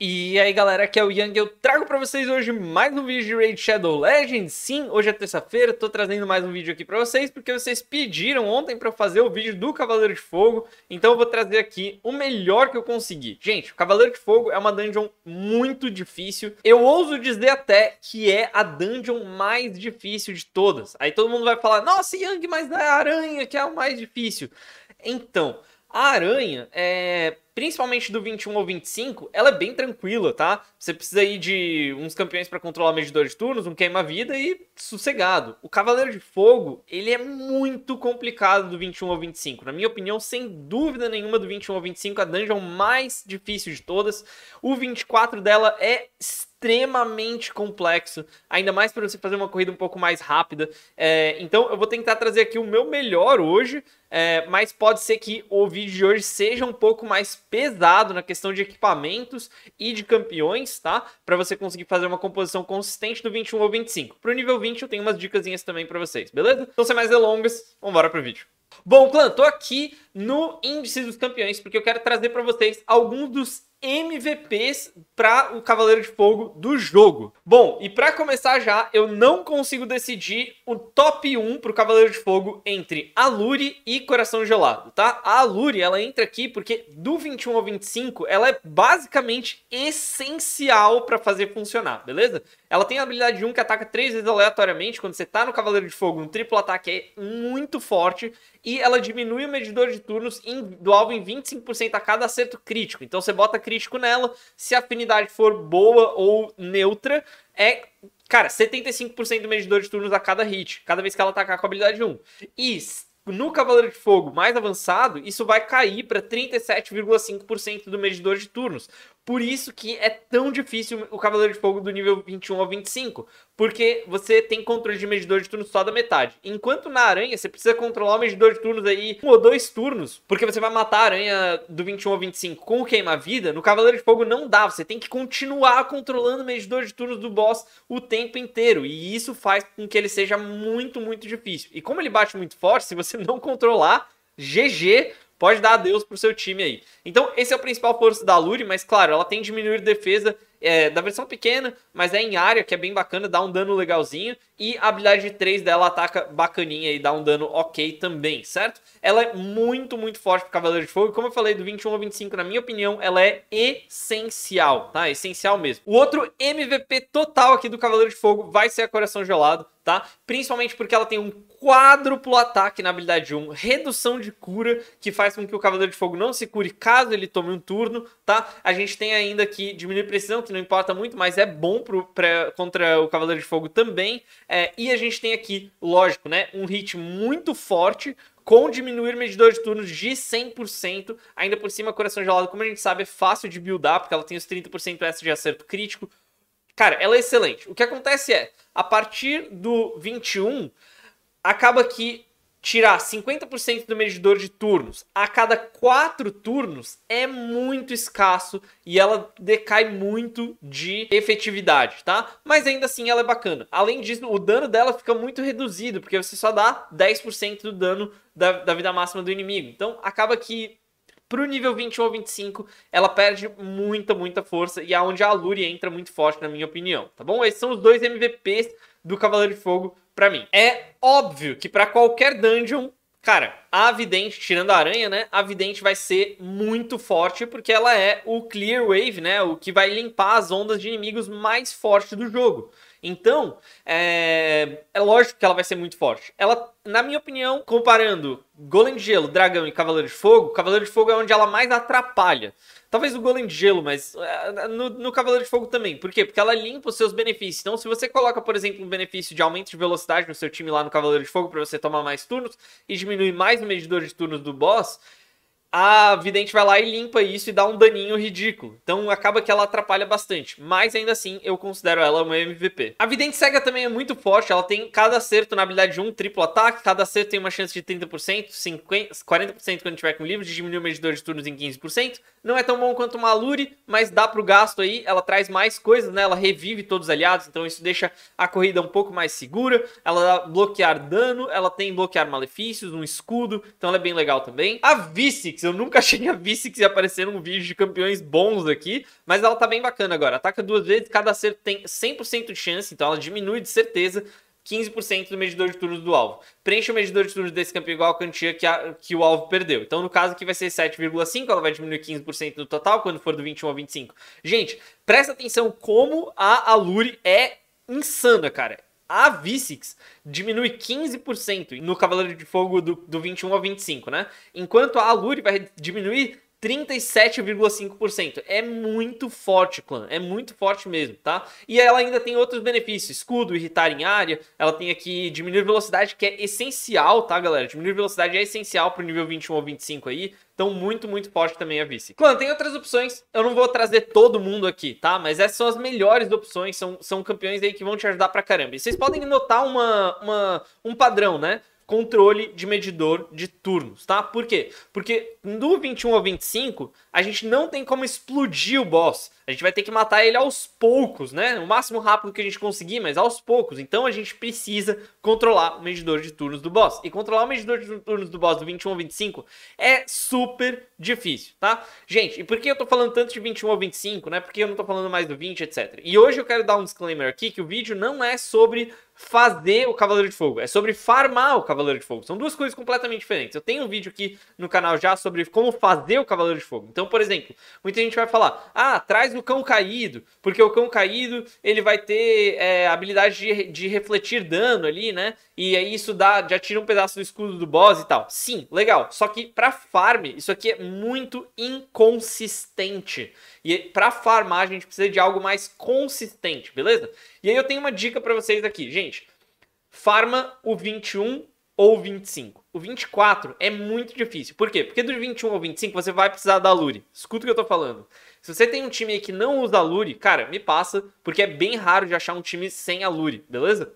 E aí galera, aqui é o Yang, eu trago pra vocês hoje mais um vídeo de Raid Shadow Legends. Sim, hoje é terça-feira, tô trazendo mais um vídeo aqui pra vocês, porque vocês pediram ontem pra eu fazer o vídeo do Cavaleiro de Fogo, então eu vou trazer aqui o melhor que eu consegui. Gente, o Cavaleiro de Fogo é uma dungeon muito difícil, eu ouso dizer até que é a dungeon mais difícil de todas. Aí todo mundo vai falar, nossa Yang, mas é a aranha que é a mais difícil. Então... A aranha é principalmente do 21 ao 25, ela é bem tranquila, tá? Você precisa aí de uns campeões para controlar medidor de turnos, um queima-vida e sossegado. O Cavaleiro de Fogo, ele é muito complicado do 21 ao 25. Na minha opinião, sem dúvida nenhuma, do 21 ao 25, a dungeon mais difícil de todas. O 24 dela é extremamente extremamente complexo, ainda mais para você fazer uma corrida um pouco mais rápida. É, então eu vou tentar trazer aqui o meu melhor hoje, é, mas pode ser que o vídeo de hoje seja um pouco mais pesado na questão de equipamentos e de campeões, tá? Para você conseguir fazer uma composição consistente do 21 ao 25. Pro nível 20 eu tenho umas dicasinhas também para vocês, beleza? Então sem mais delongas, vamos embora pro vídeo. Bom, clã, tô aqui no índice dos campeões porque eu quero trazer para vocês alguns dos MVPs para o Cavaleiro de Fogo do jogo. Bom, e para começar já, eu não consigo decidir o top 1 para o Cavaleiro de Fogo entre Alure e Coração Gelado, tá? A Alure, ela entra aqui porque do 21 ao 25, ela é basicamente essencial para fazer funcionar, beleza? Ela tem a habilidade 1 que ataca 3 vezes aleatoriamente quando você tá no Cavaleiro de Fogo, um triplo ataque é muito forte e ela diminui o medidor de turnos em, do alvo em 25% a cada acerto crítico. Então você bota crítico característico nela. Se a afinidade for boa ou neutra, é cara, 75% do medidor de turnos a cada hit, cada vez que ela atacar com a habilidade 1. E no Cavaleiro de Fogo mais avançado, isso vai cair para 37,5% do medidor de turnos. Por isso que é tão difícil o Cavaleiro de Fogo do nível 21 ao 25. Porque você tem controle de medidor de turnos só da metade. Enquanto na aranha, você precisa controlar o medidor de turnos aí um ou dois turnos. Porque você vai matar a aranha do 21 ao 25 com o queima-vida. No Cavaleiro de Fogo não dá. Você tem que continuar controlando o medidor de turnos do boss o tempo inteiro. E isso faz com que ele seja muito, muito difícil. E como ele bate muito forte, se você não controlar, GG pode dar adeus pro seu time aí. Então, esse é o principal força da Lure, mas claro, ela tem diminuir defesa é, da versão pequena, mas é em área, que é bem bacana, dá um dano legalzinho. E a habilidade 3 dela ataca bacaninha e dá um dano ok também, certo? Ela é muito, muito forte pro Cavaleiro de Fogo. Como eu falei, do 21 ao 25, na minha opinião, ela é essencial, tá? Essencial mesmo. O outro MVP total aqui do Cavaleiro de Fogo vai ser a Coração Gelado tá? Principalmente porque ela tem um quádruplo ataque na habilidade 1, redução de cura, que faz com que o Cavaleiro de Fogo não se cure caso ele tome um turno, tá? A gente tem ainda aqui diminuir precisão, que não importa muito, mas é bom pro, pra, contra o Cavaleiro de Fogo também. É, e a gente tem aqui, lógico, né? Um hit muito forte, com diminuir medidor de turnos de 100%. Ainda por cima, Coração Gelado, como a gente sabe, é fácil de buildar, porque ela tem os 30% extra de acerto crítico. Cara, ela é excelente. O que acontece é, a partir do 21, acaba que tirar 50% do medidor de turnos a cada 4 turnos é muito escasso e ela decai muito de efetividade, tá? Mas ainda assim ela é bacana. Além disso, o dano dela fica muito reduzido, porque você só dá 10% do dano da, da vida máxima do inimigo. Então acaba que pro nível 21 ou 25, ela perde muita, muita força e é onde a Luri entra muito forte, na minha opinião, tá bom? Esses são os dois MVPs do Cavaleiro de Fogo para mim. É óbvio que para qualquer dungeon, cara, a vidente, tirando a aranha, né? A vidente vai ser muito forte porque ela é o clear wave, né? O que vai limpar as ondas de inimigos mais forte do jogo. Então, é, é lógico que ela vai ser muito forte. Ela, na minha opinião, comparando Golem de Gelo, Dragão e Cavaleiro de Fogo, Cavaleiro de Fogo é onde ela mais atrapalha. Talvez o Golem de Gelo, mas é, no, no, Cavaleiro de Fogo também. Por quê? Porque ela limpa os seus benefícios. Então, se você coloca, por exemplo, um benefício de aumento de velocidade no seu time lá no Cavaleiro de Fogo para você tomar mais turnos e diminuir mais o medidor de turnos do boss, a vidente vai lá e limpa isso e dá um daninho ridículo. Então acaba que ela atrapalha bastante. Mas ainda assim, eu considero ela uma MVP. A vidente cega também é muito forte. Ela tem cada acerto na habilidade 1, um triplo ataque. Cada acerto tem uma chance de 30%, 50, 40% quando tiver com livro, de diminuir o medidor de turnos em 15%. Não é tão bom quanto uma Alure, mas dá pro gasto aí. Ela traz mais coisas, né? Ela revive todos os aliados, então isso deixa a corrida um pouco mais segura. Ela dá bloquear dano, ela tem bloquear malefícios, um escudo. Então ela é bem legal também. A Vice, eu nunca achei a Vice que ia aparecer num vídeo de campeões bons aqui, mas ela tá bem bacana agora. Ataca duas vezes, cada acerto tem 100% de chance, então ela diminui de certeza 15% do medidor de turnos do alvo. preenche o medidor de turnos desse campeão igual a quantia que, a, que o alvo perdeu. Então, no caso aqui vai ser 7,5, ela vai diminuir 15% do total, quando for do 21 ao 25. Gente, presta atenção como a Aluri é insana, cara a V6 diminui 15% no Cavaleiro de Fogo do, do 21 ao 25, né? Enquanto a Lure vai diminuir 37,5%. É muito forte, clã. É muito forte mesmo, tá? E ela ainda tem outros benefícios. Escudo, irritar em área. Ela tem aqui diminuir velocidade, que é essencial, tá, galera? Diminuir velocidade é essencial pro nível 21 ou 25 aí. Então, muito, muito forte também a vice. Clã, tem outras opções. Eu não vou trazer todo mundo aqui, tá? Mas essas são as melhores opções. São, são campeões aí que vão te ajudar pra caramba. E vocês podem notar uma, uma, um padrão, né? controle de medidor de turnos, tá? Por quê? Porque no 21 ao 25, a gente não tem como explodir o boss. A gente vai ter que matar ele aos poucos, né? O máximo rápido que a gente conseguir, mas aos poucos. Então a gente precisa controlar o medidor de turnos do boss. E controlar o medidor de turnos do boss do 21 ao 25 é super difícil, tá? Gente, e por que eu tô falando tanto de 21 ao 25, né? Porque eu não tô falando mais do 20, etc. E hoje eu quero dar um disclaimer aqui que o vídeo não é sobre fazer o Cavaleiro de Fogo, é sobre farmar o Cavaleiro de Fogo. São duas coisas completamente diferentes. Eu tenho um vídeo aqui no canal já sobre como fazer o Cavaleiro de Fogo. Então, por exemplo, muita gente vai falar: ah, traz o cão caído, porque o cão caído ele vai ter é, habilidade de, de refletir dano ali, né? E aí isso dá, já tira um pedaço do escudo do boss e tal. Sim, legal. Só que para farm, isso aqui é muito inconsistente. E para farmar, a gente precisa de algo mais consistente, beleza? E aí eu tenho uma dica para vocês aqui, gente. Farma o 21 ou 25. O 24 é muito difícil. Por quê? Porque do 21 ao 25 você vai precisar da Lure. Escuta o que eu tô falando. Se você tem um time aí que não usa a Lure, cara, me passa, porque é bem raro de achar um time sem a Lure, beleza?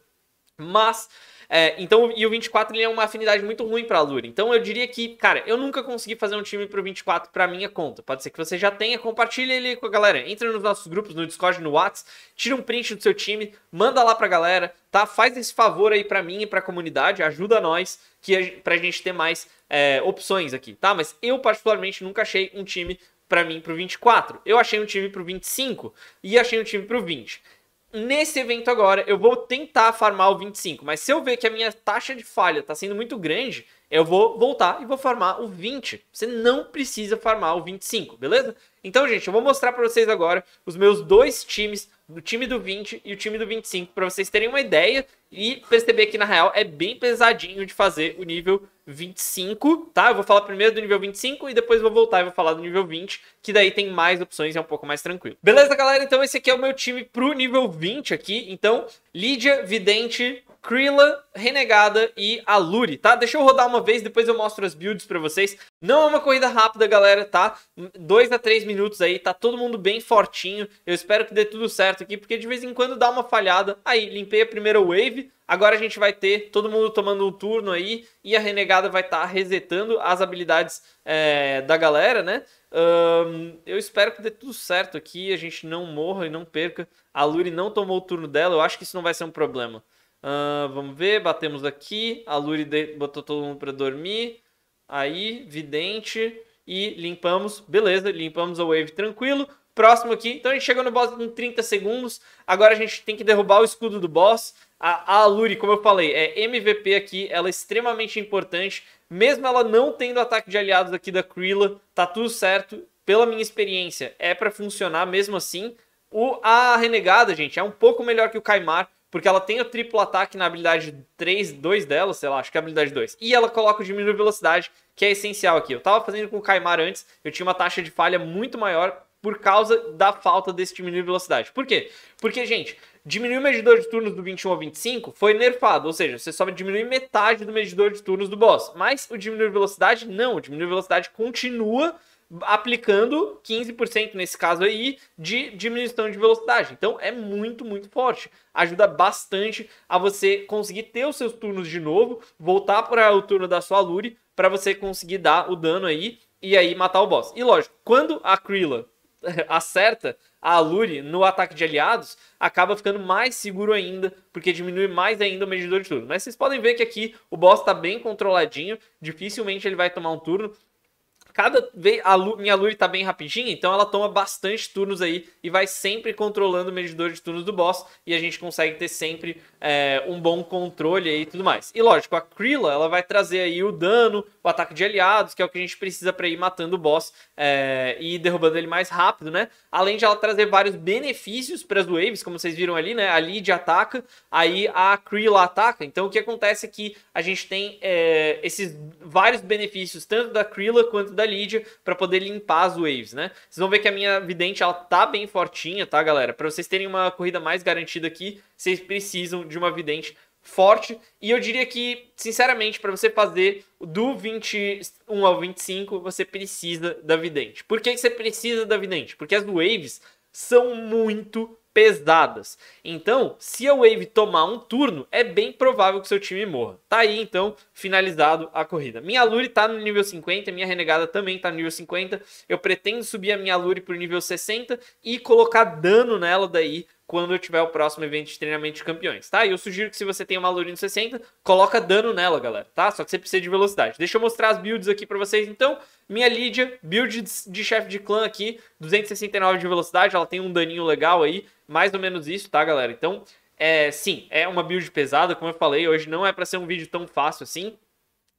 Mas é, então, e o 24 ele é uma afinidade muito ruim para Lure. Então, eu diria que, cara, eu nunca consegui fazer um time pro 24 para minha conta. Pode ser que você já tenha, compartilha ele com a galera. Entra nos nossos grupos, no Discord, no WhatsApp, tira um print do seu time, manda lá pra galera, tá? Faz esse favor aí para mim e pra comunidade, ajuda nós que a, pra gente ter mais é, opções aqui, tá? Mas eu, particularmente, nunca achei um time para mim pro 24. Eu achei um time pro 25 e achei um time pro 20. Nesse evento agora, eu vou tentar farmar o 25, mas se eu ver que a minha taxa de falha está sendo muito grande, eu vou voltar e vou farmar o 20. Você não precisa farmar o 25, beleza? Então, gente, eu vou mostrar para vocês agora os meus dois times, o time do 20 e o time do 25, para vocês terem uma ideia e perceber que, na real, é bem pesadinho de fazer o nível 25, tá? Eu vou falar primeiro do nível 25 e depois vou voltar e vou falar do nível 20, que daí tem mais opções e é um pouco mais tranquilo. Beleza, galera? Então esse aqui é o meu time pro nível 20 aqui. Então, Lídia, Vidente, Krilla, Renegada e Aluri, tá? Deixa eu rodar uma vez, depois eu mostro as builds para vocês. Não é uma corrida rápida, galera, tá? 2 a 3 minutos aí, tá todo mundo bem fortinho. Eu espero que dê tudo certo aqui, porque de vez em quando dá uma falhada. Aí, limpei a primeira wave, Agora a gente vai ter todo mundo tomando um turno aí e a Renegada vai estar tá resetando as habilidades é, da galera, né? Um, eu espero que dê tudo certo aqui, a gente não morra e não perca. A Luri não tomou o turno dela, eu acho que isso não vai ser um problema. Uh, vamos ver, batemos aqui. A Luri botou todo mundo para dormir. Aí, vidente. E limpamos. Beleza, limpamos a wave tranquilo. Próximo aqui. Então a gente chegou no boss em 30 segundos. Agora a gente tem que derrubar o escudo do boss. A, a Luri, como eu falei, é MVP aqui. Ela é extremamente importante. Mesmo ela não tendo ataque de aliados aqui da Krilla, tá tudo certo. Pela minha experiência, é para funcionar mesmo assim. O, a Renegada, gente, é um pouco melhor que o Kaimar porque ela tem o triplo ataque na habilidade 3, 2 dela, sei lá, acho que é a habilidade 2. E ela coloca o diminuir velocidade, que é essencial aqui. Eu tava fazendo com o Kaimar antes, eu tinha uma taxa de falha muito maior por causa da falta desse diminuir velocidade. Por quê? Porque, gente, diminuir o medidor de turnos do 21 ao 25 foi nerfado, ou seja, você só diminui metade do medidor de turnos do boss. Mas o diminuir velocidade, não, o diminuir velocidade continua aplicando 15% nesse caso aí de diminuição de velocidade. Então é muito, muito forte. Ajuda bastante a você conseguir ter os seus turnos de novo, voltar para o turno da sua Lure para você conseguir dar o dano aí e aí matar o boss. E lógico, quando a Krilla acerta a Alure no ataque de aliados, acaba ficando mais seguro ainda, porque diminui mais ainda o medidor de turno. Mas vocês podem ver que aqui o boss está bem controladinho, dificilmente ele vai tomar um turno cada vez. A Lu, minha Lure tá bem rapidinha, então ela toma bastante turnos aí e vai sempre controlando o medidor de turnos do boss. E a gente consegue ter sempre é, um bom controle aí e tudo mais. E lógico, a Krilla ela vai trazer aí o dano, o ataque de aliados, que é o que a gente precisa para ir matando o boss é, e derrubando ele mais rápido, né? Além de ela trazer vários benefícios para as waves, como vocês viram ali, né? A lead ataca, aí a Krilla ataca. Então o que acontece é que a gente tem é, esses vários benefícios, tanto da Krilla quanto da Lídia para poder limpar as waves, né? Vocês vão ver que a minha vidente ela tá bem fortinha, tá, galera? Para vocês terem uma corrida mais garantida aqui, vocês precisam de uma vidente forte. E eu diria que, sinceramente, para você fazer do 21 ao 25, você precisa da vidente. Por que você precisa da vidente? Porque as waves são muito pesadas. Então, se a Wave tomar um turno, é bem provável que seu time morra. Tá aí, então, finalizado a corrida. Minha Lure tá no nível 50, minha Renegada também tá no nível 50. Eu pretendo subir a minha Lure pro nível 60 e colocar dano nela daí quando eu tiver o próximo evento de treinamento de campeões, tá? E eu sugiro que se você tem uma Lurino 60, coloca dano nela, galera, tá? Só que você precisa de velocidade. Deixa eu mostrar as builds aqui para vocês, então. Minha Lídia, build de chefe de clã aqui, 269 de velocidade, ela tem um daninho legal aí, mais ou menos isso, tá, galera? Então, é, sim, é uma build pesada, como eu falei, hoje não é para ser um vídeo tão fácil assim,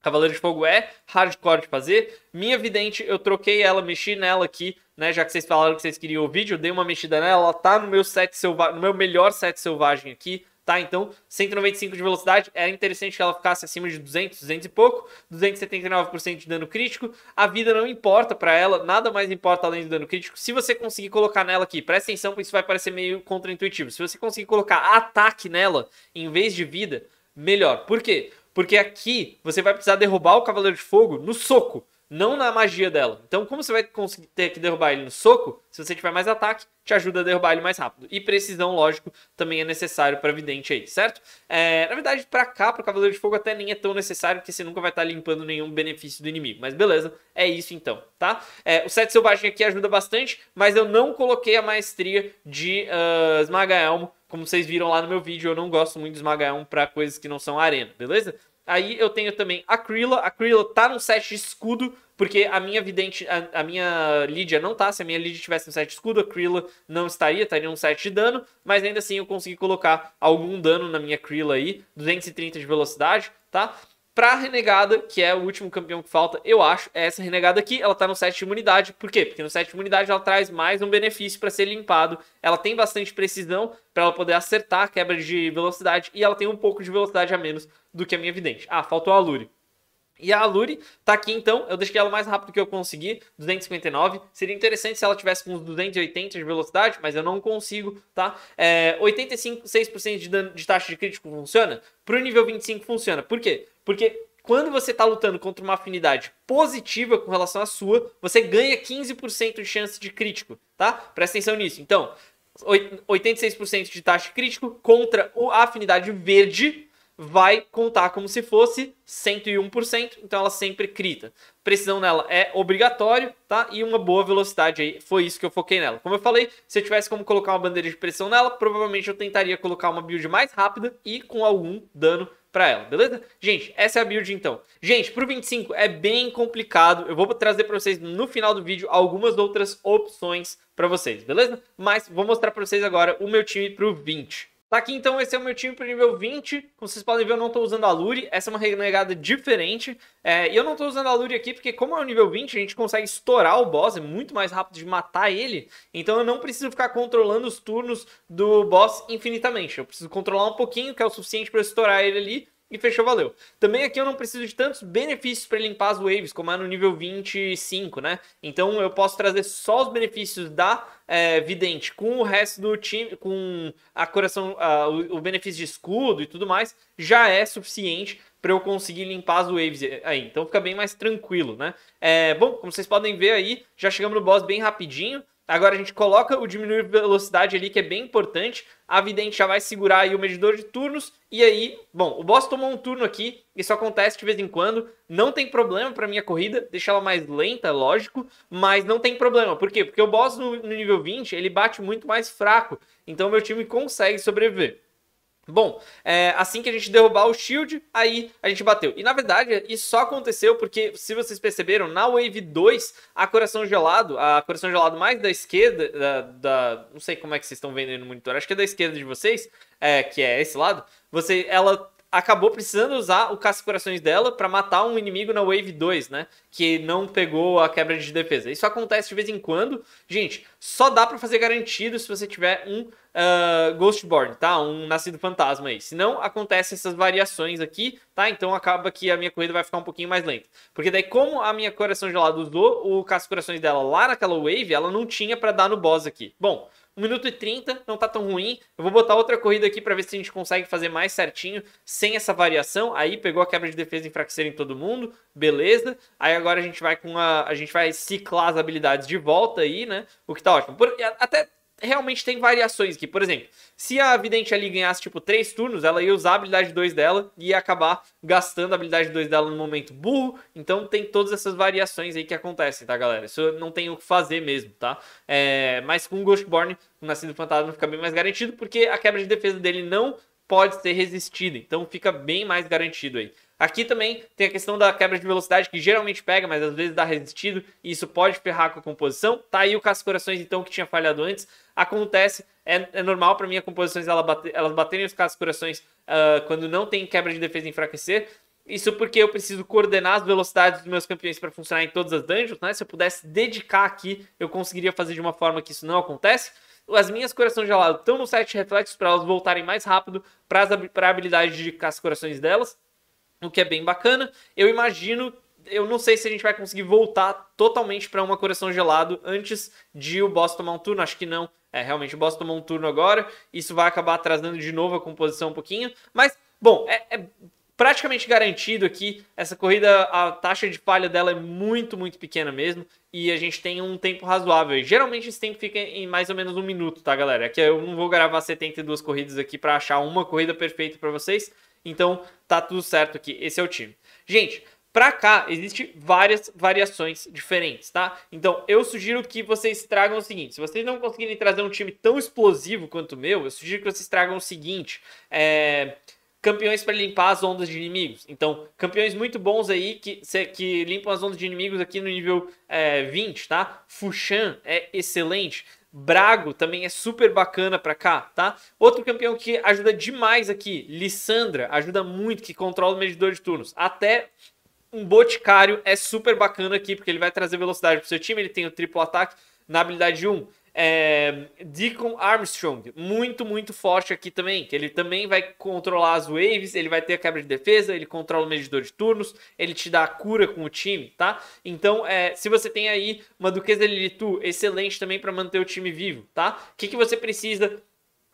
Cavaleiro de Fogo é hardcore de fazer. Minha vidente, eu troquei ela, mexi nela aqui, né? Já que vocês falaram que vocês queriam o vídeo, eu dei uma mexida nela. Ela tá no meu set selvagem, no meu melhor set selvagem aqui, tá? Então, 195 de velocidade, era é interessante que ela ficasse acima de 200, 200 e pouco, 279% de dano crítico. A vida não importa para ela, nada mais importa além do dano crítico. Se você conseguir colocar nela aqui, presta atenção, porque isso vai parecer meio contraintuitivo. Se você conseguir colocar ataque nela em vez de vida, melhor. Por quê? Porque aqui você vai precisar derrubar o Cavaleiro de Fogo no soco, não na magia dela. Então, como você vai conseguir ter que derrubar ele no soco, se você tiver mais ataque, te ajuda a derrubar ele mais rápido. E precisão, lógico, também é necessário para vidente aí, certo? É, na verdade, para cá, para Cavaleiro de Fogo, até nem é tão necessário, porque você nunca vai estar tá limpando nenhum benefício do inimigo. Mas beleza, é isso então, tá? É, o set selvagem aqui ajuda bastante, mas eu não coloquei a maestria de uh, Esmaga Elmo como vocês viram lá no meu vídeo, eu não gosto muito de esmagar um para coisas que não são arena, beleza? Aí eu tenho também a Krilla. A Krilla tá no set de escudo, porque a minha vidente, a, a minha Lydia não tá. Se a minha Lydia tivesse no set de escudo, a Krilla não estaria, estaria um set de dano. Mas ainda assim eu consegui colocar algum dano na minha Krilla aí, 230 de velocidade, tá? pra Renegada, que é o último campeão que falta, eu acho, é essa Renegada aqui, ela tá no set de imunidade, por quê? Porque no set de imunidade ela traz mais um benefício para ser limpado, ela tem bastante precisão para ela poder acertar a quebra de velocidade e ela tem um pouco de velocidade a menos do que a minha vidente. Ah, faltou a luri. E a Aluri tá aqui então, eu deixei ela mais rápido que eu consegui, 259. Seria interessante se ela tivesse com uns 280 de velocidade, mas eu não consigo, tá? É, 85, 6% de, dano, de taxa de crítico funciona? Pro nível 25 funciona. Por quê? Porque quando você está lutando contra uma afinidade positiva com relação à sua, você ganha 15% de chance de crítico, tá? Presta atenção nisso. Então, 86% de taxa de crítico contra a afinidade verde, vai contar como se fosse 101%, então ela sempre crita. Precisão nela é obrigatório, tá? E uma boa velocidade aí, foi isso que eu foquei nela. Como eu falei, se eu tivesse como colocar uma bandeira de pressão nela, provavelmente eu tentaria colocar uma build mais rápida e com algum dano para ela, beleza? Gente, essa é a build então. Gente, pro 25 é bem complicado. Eu vou trazer para vocês no final do vídeo algumas outras opções para vocês, beleza? Mas vou mostrar para vocês agora o meu time pro 20. Tá aqui então, esse é o meu time pro nível 20. Como vocês podem ver, eu não tô usando a luri Essa é uma renegada diferente. É, e eu não tô usando a luri aqui porque, como é o nível 20, a gente consegue estourar o boss. É muito mais rápido de matar ele. Então eu não preciso ficar controlando os turnos do boss infinitamente. Eu preciso controlar um pouquinho, que é o suficiente para estourar ele ali e fechou, valeu. Também aqui eu não preciso de tantos benefícios para limpar as waves, como é no nível 25, né? Então eu posso trazer só os benefícios da é, Vidente com o resto do time, com a coração, o, o, benefício de escudo e tudo mais, já é suficiente para eu conseguir limpar as waves aí. Então fica bem mais tranquilo, né? É, bom, como vocês podem ver aí, já chegamos no boss bem rapidinho. Agora a gente coloca o diminuir velocidade ali, que é bem importante. A Vidente já vai segurar aí o medidor de turnos. E aí, bom, o boss tomou um turno aqui. Isso acontece de vez em quando. Não tem problema para minha corrida. Deixa ela mais lenta, lógico. Mas não tem problema. Por quê? Porque o boss no, no nível 20, ele bate muito mais fraco. Então meu time consegue sobreviver. Bom, é, assim que a gente derrubar o shield, aí a gente bateu. E na verdade, isso só aconteceu porque, se vocês perceberam, na Wave 2, a Coração Gelado, a Coração Gelado mais da esquerda, da, da não sei como é que vocês estão vendo aí no monitor, acho que é da esquerda de vocês, é, que é esse lado, você, ela acabou precisando usar o caça-corações dela para matar um inimigo na Wave 2, né? Que não pegou a quebra de defesa. Isso acontece de vez em quando. Gente, só dá para fazer garantido se você tiver um uh, Ghostborn, tá? Um nascido fantasma aí. Se não, acontece essas variações aqui, tá? Então acaba que a minha corrida vai ficar um pouquinho mais lenta. Porque daí, como a minha coração gelado usou o caça-corações dela lá naquela Wave, ela não tinha para dar no boss aqui. Bom, 1 minuto e 30 não tá tão ruim. Eu vou botar outra corrida aqui para ver se a gente consegue fazer mais certinho, sem essa variação. Aí pegou a quebra de defesa enfraquecer em todo mundo, beleza. Aí agora a gente vai com a. A gente vai ciclar as habilidades de volta aí, né? O que tá ótimo. Por, até realmente tem variações aqui. Por exemplo, se a Vidente ali ganhasse, tipo, 3 turnos, ela ia usar a habilidade 2 dela e ia acabar gastando a habilidade 2 dela no momento burro. Então tem todas essas variações aí que acontecem, tá, galera? Isso não tem o que fazer mesmo, tá? É... Mas com o Ghostborn, o Nascido Fantasma fica bem mais garantido, porque a quebra de defesa dele não pode ser resistida. Então fica bem mais garantido aí. Aqui também tem a questão da quebra de velocidade que geralmente pega, mas às vezes dá resistido e isso pode ferrar com a composição. Tá aí o cascorações então que tinha falhado antes. Acontece, é, é normal para mim as composições elas elas baterem os cascorações uh, ah, quando não tem quebra de defesa enfraquecer. Isso porque eu preciso coordenar as velocidades dos meus campeões para funcionar em todas as dungeons, né? Se eu pudesse dedicar aqui, eu conseguiria fazer de uma forma que isso não acontece as minhas corações gelados estão no set de reflexos para elas voltarem mais rápido para a habilidade de Cascorações corações delas o que é bem bacana. Eu imagino eu não sei se a gente vai conseguir voltar totalmente para uma coração gelado antes de o Boss tomar um turno. Acho que não. É, realmente, o Boss tomou um turno agora. Isso vai acabar atrasando de novo a composição um pouquinho. Mas, bom, é, é praticamente garantido aqui. Essa corrida, a taxa de palha dela é muito, muito pequena mesmo. E a gente tem um tempo razoável. E geralmente esse tempo fica em mais ou menos um minuto, tá, galera? É que eu não vou gravar 72 corridas aqui para achar uma corrida perfeita para vocês. Então, tá tudo certo aqui. Esse é o time. Gente, para cá existe várias variações diferentes, tá? Então, eu sugiro que vocês tragam o seguinte: se vocês não conseguirem trazer um time tão explosivo quanto o meu, eu sugiro que vocês tragam o seguinte: é campeões para limpar as ondas de inimigos. Então, campeões muito bons aí que, que limpam as ondas de inimigos aqui no nível é, 20, tá? Fushan é excelente. Brago também é super bacana para cá, tá? Outro campeão que ajuda demais aqui, Lissandra, ajuda muito, que controla o medidor de turnos. Até um Boticário é super bacana aqui, porque ele vai trazer velocidade pro seu time, ele tem o triplo ataque na habilidade 1. É, Deacon Armstrong, muito, muito forte aqui também. Que ele também vai controlar as waves, ele vai ter a quebra de defesa, ele controla o medidor de turnos, ele te dá a cura com o time, tá? Então, é, se você tem aí uma Duquesa de excelente também para manter o time vivo, tá? O que, que você precisa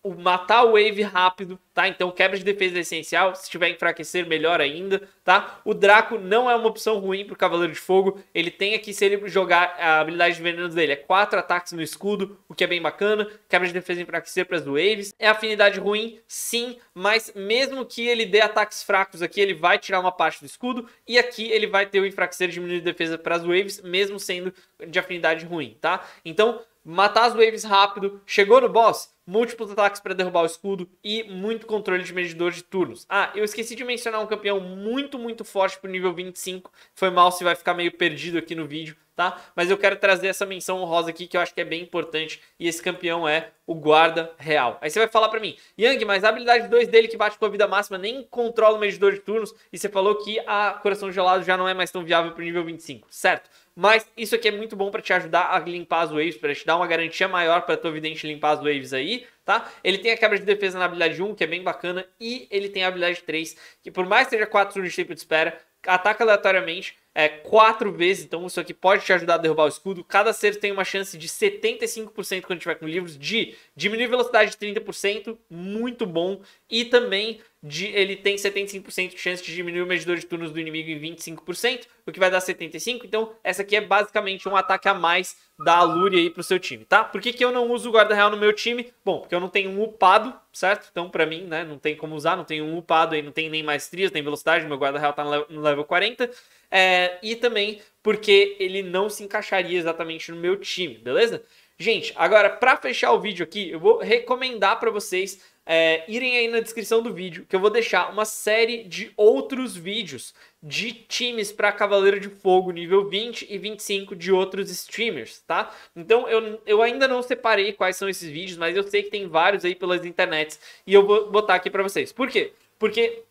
o matar o Wave rápido, tá? Então quebra de defesa é essencial, se tiver enfraquecer, melhor ainda, tá? O Draco não é uma opção ruim pro Cavaleiro de Fogo, ele tem aqui, se ele jogar a habilidade de veneno dele, é 4 ataques no escudo, o que é bem bacana, quebra de defesa e enfraquecer pras Waves. É afinidade ruim, sim, mas mesmo que ele dê ataques fracos aqui, ele vai tirar uma parte do escudo, e aqui ele vai ter o enfraquecer e diminuir de defesa pras Waves, mesmo sendo de afinidade ruim, tá? Então, matar as Waves rápido, chegou no boss múltiplos ataques para derrubar o escudo e muito controle de medidor de turnos. Ah, eu esqueci de mencionar um campeão muito, muito forte pro nível 25. Foi mal se vai ficar meio perdido aqui no vídeo, tá? Mas eu quero trazer essa menção honrosa aqui que eu acho que é bem importante e esse campeão é o guarda real. Aí você vai falar para mim, Yang, mas a habilidade 2 dele que bate com a vida máxima nem controla o medidor de turnos e você falou que a coração gelado já não é mais tão viável pro nível 25, certo? Mas isso aqui é muito bom para te ajudar a limpar as waves, para te dar uma garantia maior para tua vidente limpar as waves aí, tá? Ele tem a quebra de defesa na habilidade 1, que é bem bacana, e ele tem a habilidade 3, que por mais que seja 4 turnos de tempo de espera, ataca aleatoriamente, é, quatro vezes, então isso aqui pode te ajudar a derrubar o escudo. Cada ser tem uma chance de 75% quando tiver com livros de diminuir velocidade de 30%, muito bom. E também de, ele tem 75% de chance de diminuir o medidor de turnos do inimigo em 25%, o que vai dar 75%. Então essa aqui é basicamente um ataque a mais da Alure aí pro seu time, tá? Por que, que eu não uso o guarda real no meu time? Bom, porque eu não tenho um upado, certo? Então para mim, né, não tem como usar, não tenho um upado aí, não tem nem maestria, nem velocidade, meu guarda real tá no level 40. É, e também porque ele não se encaixaria exatamente no meu time, beleza? Gente, agora para fechar o vídeo aqui, eu vou recomendar para vocês é, irem aí na descrição do vídeo que eu vou deixar uma série de outros vídeos de times para Cavaleiro de Fogo nível 20 e 25 de outros streamers, tá? Então eu, eu ainda não separei quais são esses vídeos, mas eu sei que tem vários aí pelas internets e eu vou botar aqui para vocês. Por quê? Porque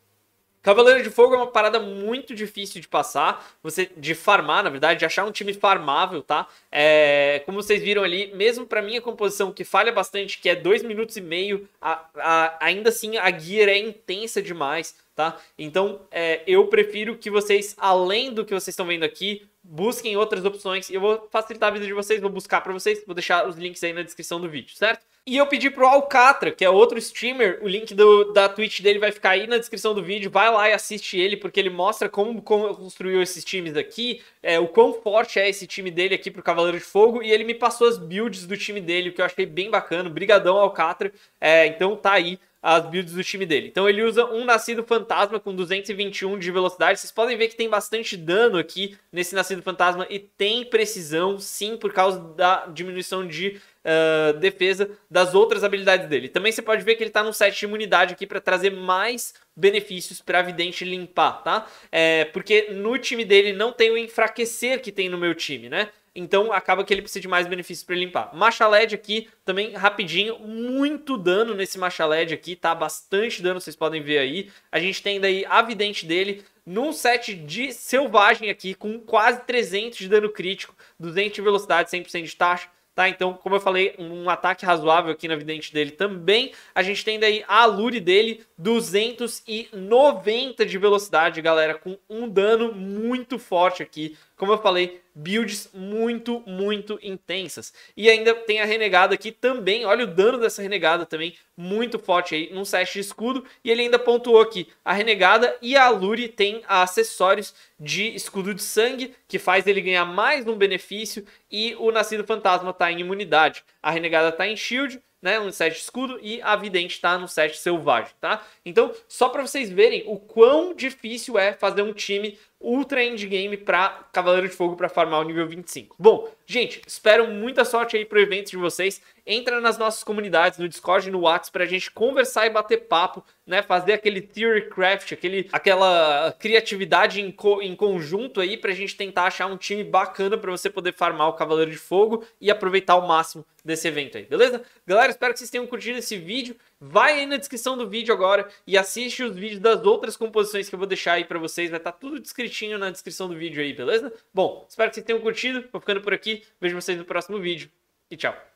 Cavaleiro de Fogo é uma parada muito difícil de passar, você de farmar, na verdade, de achar um time farmável, tá? É, como vocês viram ali, mesmo para minha composição, que falha bastante, que é 2 minutos e meio, a, a, ainda assim a gear é intensa demais, tá? Então, é, eu prefiro que vocês, além do que vocês estão vendo aqui, busquem outras opções. Eu vou facilitar a vida de vocês, vou buscar para vocês, vou deixar os links aí na descrição do vídeo, certo? E eu pedi pro Alcatra, que é outro streamer, o link do, da Twitch dele vai ficar aí na descrição do vídeo. Vai lá e assiste ele, porque ele mostra como, como construiu esses times aqui, é, o quão forte é esse time dele aqui pro Cavaleiro de Fogo. E ele me passou as builds do time dele, o que eu achei bem bacana. Brigadão, Alcatra. É, então tá aí as builds do time dele. Então ele usa um Nascido Fantasma com 221 de velocidade. Vocês podem ver que tem bastante dano aqui nesse Nascido Fantasma e tem precisão, sim, por causa da diminuição de uh, defesa das outras habilidades dele. Também você pode ver que ele está num set de imunidade aqui para trazer mais benefícios para Vidente limpar, tá? É, porque no time dele não tem o enfraquecer que tem no meu time, né? Então acaba que ele precisa de mais benefícios para limpar. Macha LED aqui também rapidinho, muito dano nesse Macha LED aqui, tá? Bastante dano, vocês podem ver aí. A gente tem daí a vidente dele num set de selvagem aqui com quase 300 de dano crítico, 200 de velocidade, 100% de taxa. Tá, então, como eu falei, um ataque razoável aqui na vidente dele também. A gente tem daí a Lure dele, 290 de velocidade, galera, com um dano muito forte aqui como eu falei, builds muito, muito intensas. E ainda tem a renegada aqui também, olha o dano dessa renegada também, muito forte aí, num set de escudo. E ele ainda pontuou aqui, a renegada e a Luri tem acessórios de escudo de sangue, que faz ele ganhar mais um benefício, e o Nascido Fantasma tá em imunidade. A renegada tá em shield, né, um set escudo e a vidente tá no set selvagem, tá? Então, só para vocês verem o quão difícil é fazer um time ultra endgame para Cavaleiro de Fogo para farmar o nível 25. Bom, gente, espero muita sorte aí pro evento de vocês. Entra nas nossas comunidades, no Discord e no WhatsApp pra gente conversar e bater papo, né? Fazer aquele theory craft, aquele, aquela criatividade em, co, em conjunto aí pra gente tentar achar um time bacana para você poder farmar o Cavaleiro de Fogo e aproveitar o máximo desse evento aí, beleza? Galera, espero que vocês tenham curtido esse vídeo Vai aí na descrição do vídeo agora e assiste os vídeos das outras composições que eu vou deixar aí para vocês. Vai estar tá tudo descritinho na descrição do vídeo aí, beleza? Bom, espero que vocês tenham curtido. Vou ficando por aqui. Vejo vocês no próximo vídeo e tchau.